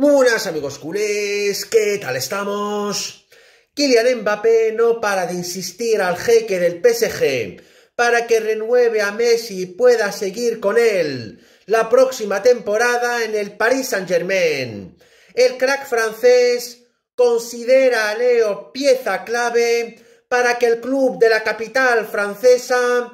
Buenas amigos culés, ¿qué tal estamos? Kylian Mbappé no para de insistir al jeque del PSG para que renueve a Messi y pueda seguir con él la próxima temporada en el Paris Saint-Germain. El crack francés considera a Leo pieza clave para que el club de la capital francesa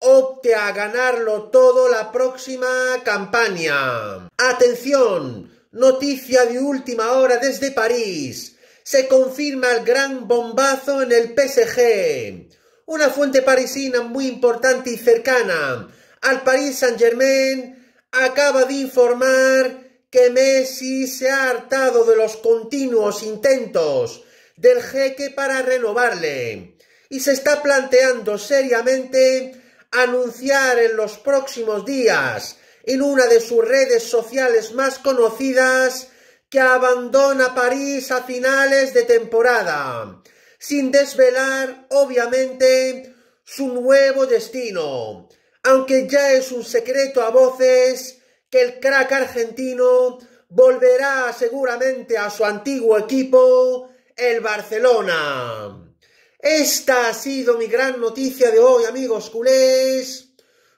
opte a ganarlo todo la próxima campaña. Atención, Noticia de última hora desde París. Se confirma el gran bombazo en el PSG. Una fuente parisina muy importante y cercana al Paris Saint-Germain acaba de informar que Messi se ha hartado de los continuos intentos del jeque para renovarle y se está planteando seriamente anunciar en los próximos días en una de sus redes sociales más conocidas que abandona París a finales de temporada, sin desvelar, obviamente, su nuevo destino, aunque ya es un secreto a voces que el crack argentino volverá seguramente a su antiguo equipo, el Barcelona. Esta ha sido mi gran noticia de hoy, amigos culés.